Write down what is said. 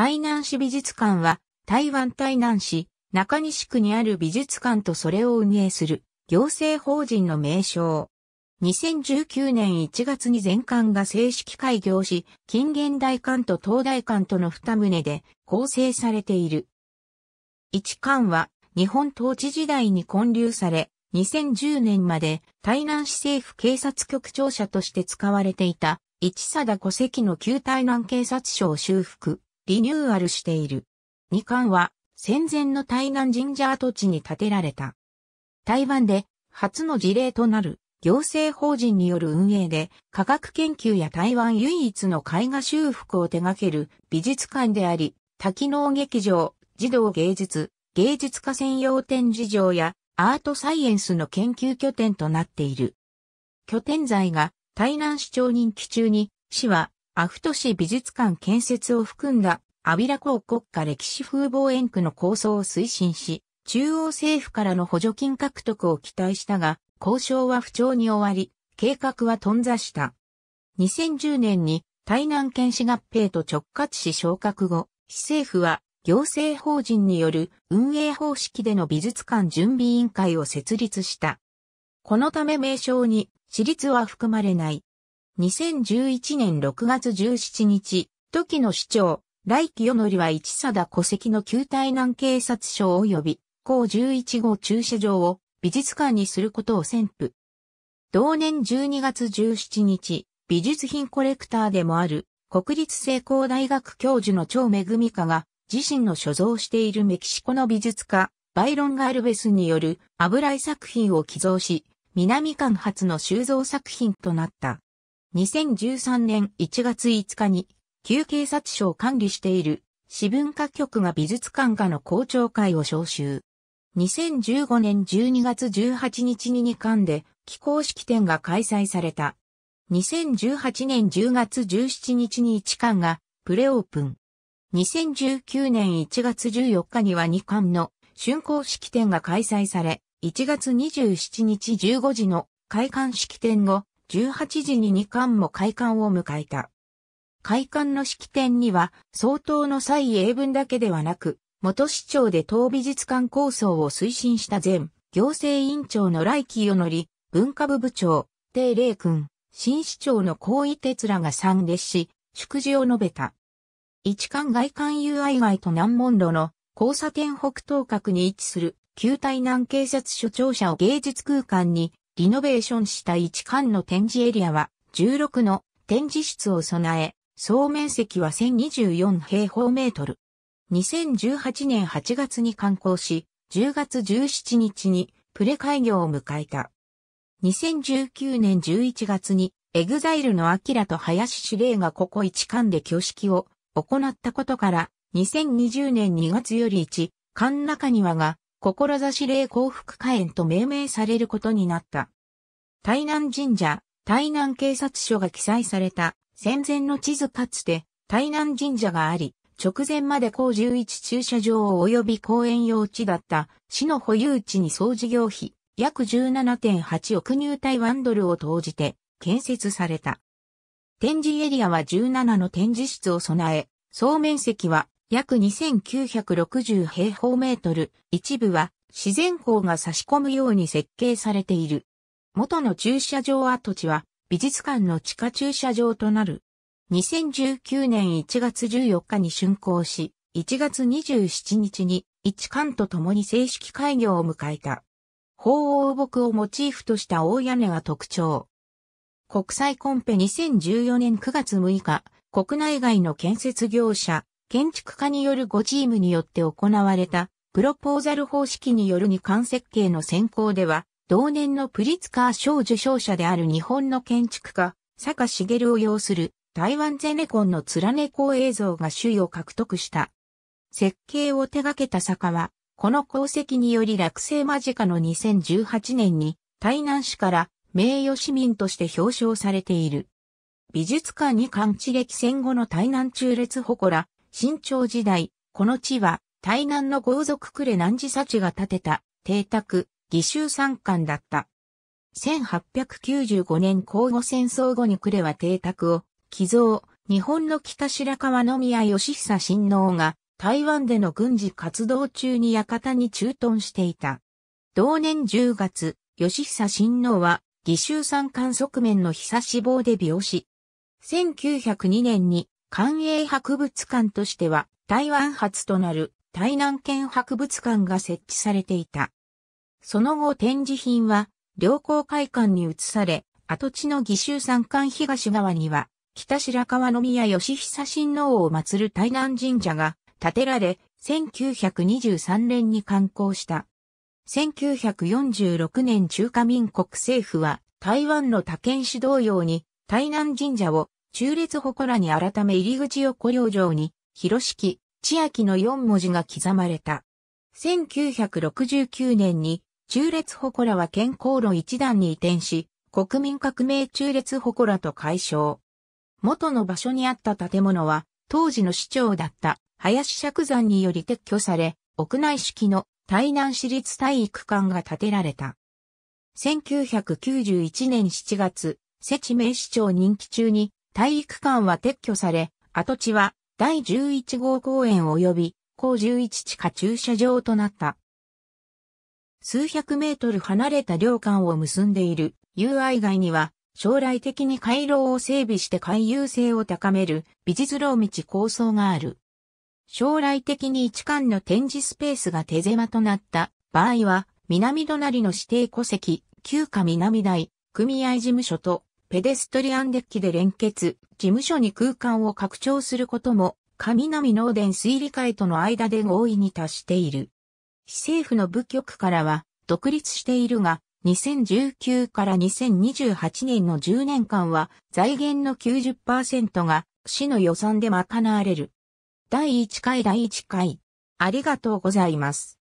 台南市美術館は、台湾台南市中西区にある美術館とそれを運営する行政法人の名称。2019年1月に全館が正式開業し、近現代館と東大館との二棟で構成されている。1館は日本統治時代に建立され、2010年まで台南市政府警察局庁舎として使われていた、一貞戸籍の旧台南警察署を修復。リニューアルしている。2巻は戦前の台南神社跡地に建てられた。台湾で初の事例となる行政法人による運営で科学研究や台湾唯一の絵画修復を手掛ける美術館であり、多機能劇場、児童芸術、芸術家専用展示場やアートサイエンスの研究拠点となっている。拠点材が台南市長任期中に市はアフト市美術館建設を含んだアビラ港国家歴史風貌園区の構想を推進し、中央政府からの補助金獲得を期待したが、交渉は不調に終わり、計画は頓挫した。2010年に台南県市合併と直轄市昇格後、市政府は行政法人による運営方式での美術館準備委員会を設立した。このため名称に私立は含まれない。2011年6月17日、時の市長、来のりは一貞戸籍の旧台南警察署及び、高11号駐車場を美術館にすることを宣布。同年12月17日、美術品コレクターでもある、国立成功大学教授の超恵美香が、自身の所蔵しているメキシコの美術家、バイロン・ガルベスによる油絵作品を寄贈し、南館初の収蔵作品となった。2013年1月5日に旧警察署を管理している市文化局が美術館下の校長会を招集。2015年12月18日に2巻で起工式典が開催された。2018年10月17日に1巻がプレオープン。2019年1月14日には2巻の竣工式典が開催され、1月27日15時の開館式典後、18時に2巻も開館を迎えた。会館の式典には、相当の蔡英文だけではなく、元市長で当美術館構想を推進した前、行政委員長の来季よ乗り、文化部部長、定礼君、新市長の高位哲らが参列し、祝辞を述べた。一館外館 u 愛外と南門路の交差点北東角に位置する旧台南警察署庁舎を芸術空間にリノベーションした一館の展示エリアは16の展示室を備え、総面積は1024平方メートル。2018年8月に観光し、10月17日にプレ開業を迎えた。2019年11月に、エグザイルのアキラと林司令がここ一館で挙式を行ったことから、2020年2月より1、館中庭が、志霊幸福火炎と命名されることになった。台南神社、台南警察署が記載された戦前の地図かつて、台南神社があり、直前まで高11駐車場及び公園用地だった市の保有地に総事業費約17.8億入台湾ドルを投じて建設された。展示エリアは17の展示室を備え、総面積は約2960平方メートル、一部は自然光が差し込むように設計されている。元の駐車場跡地は美術館の地下駐車場となる。2019年1月14日に竣工し、1月27日に一館と共に正式開業を迎えた。鳳凰木をモチーフとした大屋根が特徴。国際コンペ2014年9月6日、国内外の建設業者、建築家による5チームによって行われた、プロポーザル方式による二館設計の選考では、同年のプリツカー賞受賞者である日本の建築家、坂茂を要する台湾ゼネコンの貫ね映像が首位を獲得した。設計を手掛けた坂は、この功績により落成間近の2018年に台南市から名誉市民として表彰されている。美術館に関地歴戦後の台南中列祠、新朝時代、この地は台南の豪族れ、南寺幸が建てた邸宅、義州参観だった。1895年交互戦争後に呉は邸宅を、寄贈、日本の北白川の宮義久親王が、台湾での軍事活動中に館に駐屯していた。同年10月、義久親王は、義州参観側面の久死亡で病死。1902年に、官営博物館としては、台湾初となる台南県博物館が設置されていた。その後展示品は、良好会館に移され、跡地の義州山間東側には、北白川宮義久親王を祀る台南神社が建てられ、1923年に刊行した。1946年中華民国政府は台湾の他県市同様に台南神社を中列祠に改め入り口を古領城に広敷、千秋の4文字が刻まれた。1969年に中列祠は健康路一段に移転し、国民革命中列祠と解消。元の場所にあった建物は、当時の市長だった林釈山により撤去され、屋内式の台南市立体育館が建てられた。1991年7月、設地名市長任期中に体育館は撤去され、跡地は第11号公園及び、高11地下駐車場となった。数百メートル離れた領間を結んでいる UI 外には、将来的に回廊を整備して回遊性を高める美術廊道構想がある。将来的に一間の展示スペースが手狭となった場合は、南隣の指定戸籍、旧家南台、組合事務所とペデストリアンデッキで連結、事務所に空間を拡張することも、上南農電水理会との間で合意に達している。非政府の部局からは独立しているが、2019から2028年の10年間は財源の90%が市の予算で賄われる。第1回第1回。ありがとうございます。